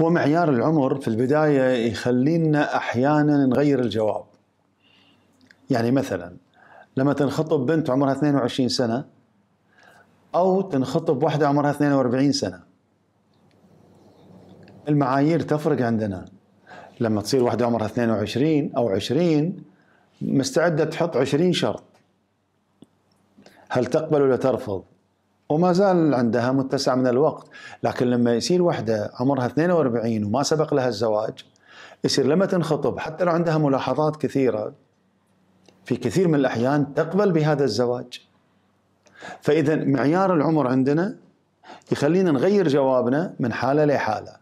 هو معيار العمر في البداية يخلينا أحيانا نغير الجواب يعني مثلا لما تنخطب بنت عمرها 22 سنة أو تنخطب واحدة عمرها 42 سنة المعايير تفرق عندنا لما تصير واحدة عمرها 22 أو 20 مستعدة تحط 20 شرط هل تقبل ولا ترفض وما زال عندها متسع من الوقت لكن لما يصير وحدة عمرها 42 وما سبق لها الزواج يصير لما تنخطب حتى لو عندها ملاحظات كثيرة في كثير من الأحيان تقبل بهذا الزواج فإذا معيار العمر عندنا يخلينا نغير جوابنا من حالة لحالة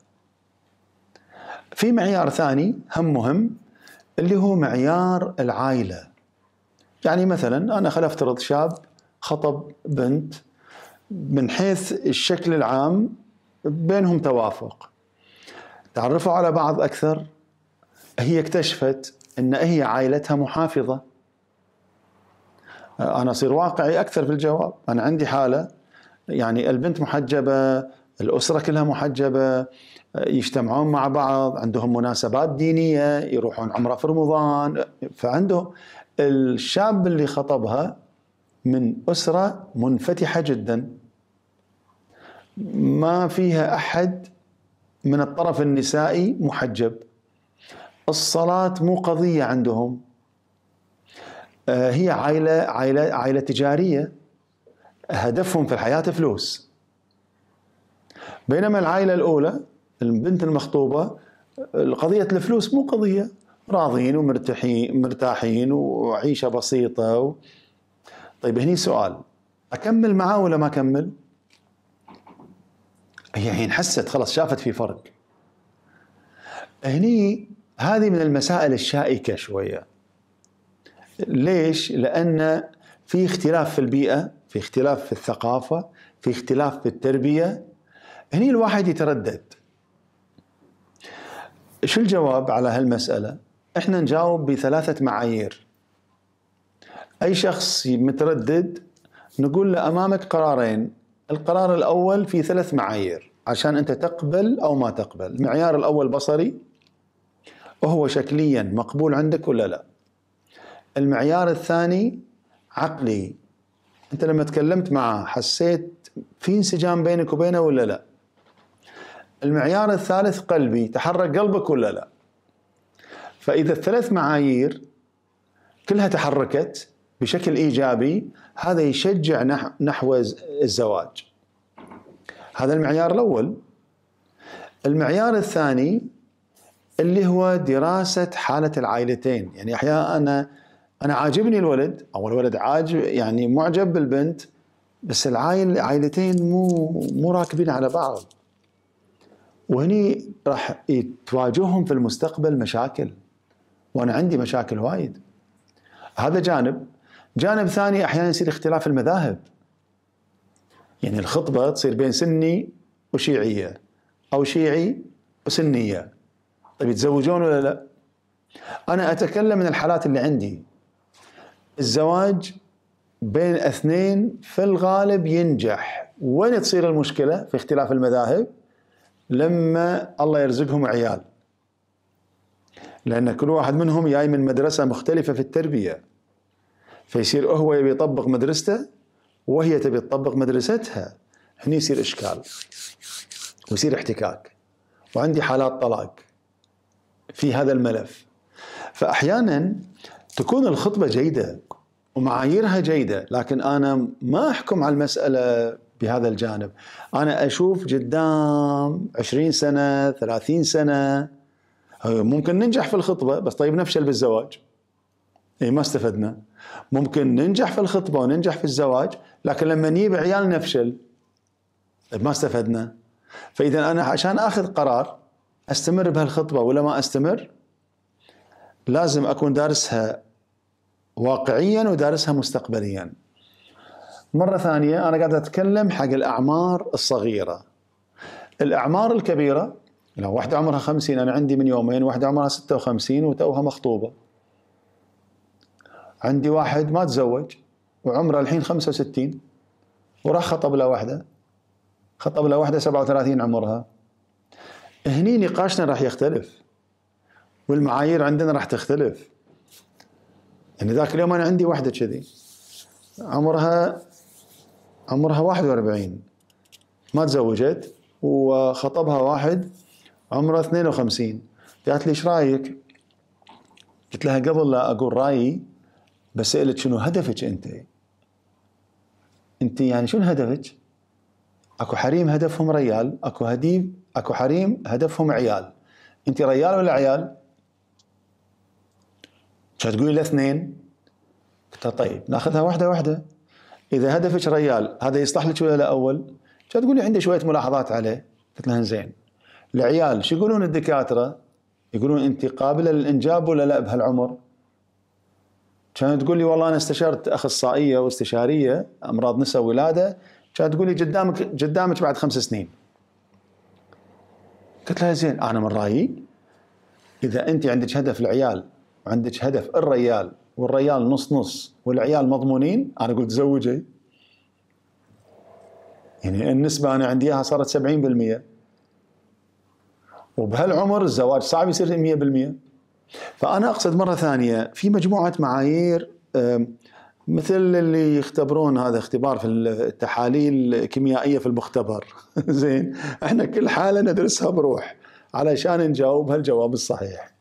في معيار ثاني هم مهم اللي هو معيار العائلة يعني مثلا أنا خلفت أفترض شاب خطب بنت من حيث الشكل العام بينهم توافق تعرفوا على بعض أكثر هي اكتشفت أن هي عائلتها محافظة آه، أنا أصير واقعي أكثر في الجواب أنا عندي حالة يعني البنت محجبة الأسرة كلها محجبة آه، يجتمعون مع بعض عندهم مناسبات دينية يروحون عمرة في رمضان فعنده الشاب اللي خطبها من أسرة منفتحة جداً ما فيها احد من الطرف النسائي محجب الصلاة مو قضية عندهم آه، هي عائلة عائلة عائلة تجارية هدفهم في الحياة فلوس بينما العائلة الأولى البنت المخطوبة قضية الفلوس مو قضية راضين ومرتاحين مرتاحين وعيشة بسيطة و... طيب هني سؤال أكمل معاه ولا ما أكمل؟ هي حين حست خلاص شافت في فرق هني هذه من المسائل الشائكة شوية ليش؟ لأن في اختلاف في البيئة في اختلاف في الثقافة في اختلاف في التربية هني الواحد يتردد شو الجواب على هالمسألة؟ احنا نجاوب بثلاثة معايير أي شخص متردد نقول له أمامك قرارين القرار الاول في ثلاث معايير عشان انت تقبل او ما تقبل، المعيار الاول بصري وهو شكليا مقبول عندك ولا لا. المعيار الثاني عقلي انت لما تكلمت معه حسيت في انسجام بينك وبينه ولا لا؟ المعيار الثالث قلبي تحرك قلبك ولا لا؟ فاذا الثلاث معايير كلها تحركت بشكل ايجابي هذا يشجع نحو الزواج. هذا المعيار الاول. المعيار الثاني اللي هو دراسه حاله العائلتين، يعني احيانا انا انا عاجبني الولد او الولد عاجب يعني معجب بالبنت بس العائل عائلتين مو مو راكبين على بعض. وهني راح تواجههم في المستقبل مشاكل وانا عندي مشاكل وايد هذا جانب جانب ثاني احيانا يصير اختلاف المذاهب يعني الخطبه تصير بين سني وشيعيه او شيعي وسنيه طيب يتزوجون ولا لا؟ انا اتكلم من الحالات اللي عندي الزواج بين اثنين في الغالب ينجح وين تصير المشكله في اختلاف المذاهب؟ لما الله يرزقهم عيال لان كل واحد منهم جاي من مدرسه مختلفه في التربيه فيصير هو يبي يطبق مدرسته وهي تبي تطبق مدرستها هنا يصير اشكال ويصير احتكاك وعندي حالات طلاق في هذا الملف فاحيانا تكون الخطبه جيده ومعاييرها جيده لكن انا ما احكم على المساله بهذا الجانب انا اشوف قدام 20 سنه 30 سنه ممكن ننجح في الخطبه بس طيب نفشل بالزواج اي ما استفدنا ممكن ننجح في الخطبه وننجح في الزواج لكن لما نجيب عيال نفشل ما استفدنا فاذا انا عشان اخذ قرار استمر بهالخطبه ولا ما استمر لازم اكون دارسها واقعيا ودارسها مستقبليا مره ثانيه انا قاعد اتكلم حق الاعمار الصغيره الاعمار الكبيره لو واحده عمرها خمسين انا عندي من يومين واحده عمرها ستة وخمسين وتوها مخطوبه عندي واحد ما تزوج وعمره الحين 65 وراح خطب له واحده خطب له واحده 37 عمرها هني نقاشنا راح يختلف والمعايير عندنا راح تختلف يعني ذاك اليوم انا عندي واحده كذي عمرها عمرها 41 ما تزوجت وخطبها واحد عمره 52 قالت لي ايش رايك؟ قلت لها قبل لا اقول رايي سالت شنو هدفك انت؟ انت يعني شنو هدفك؟ اكو حريم هدفهم ريال، اكو هديب اكو حريم هدفهم عيال. انت ريال ولا عيال؟ شو تقولي الاثنين؟ قلت طيب ناخذها واحده واحده اذا هدفك ريال هذا يصلح لك ولا لا اول؟ كانت تقولي عندي شويه ملاحظات عليه قلت لها زين العيال شو يقولون الدكاتره؟ يقولون انت قابله للانجاب ولا لا بهالعمر؟ كانت تقول لي والله انا استشرت اخصائيه واستشاريه امراض نساء ولاده كانت تقول لي قدامك قدامك بعد خمس سنين قلت لها زين انا من رايي اذا انت عندك هدف العيال وعندك هدف الريال والريال نص نص والعيال مضمونين انا قلت زوجي يعني النسبه انا عندي اياها صارت 70% وبهالعمر الزواج صعب يصير 100% فأنا أقصد مرة ثانية في مجموعة معايير مثل اللي يختبرون هذا اختبار في التحاليل الكيميائية في المختبر زين احنا كل حالة ندرسها بروح علشان نجاوب هالجواب الصحيح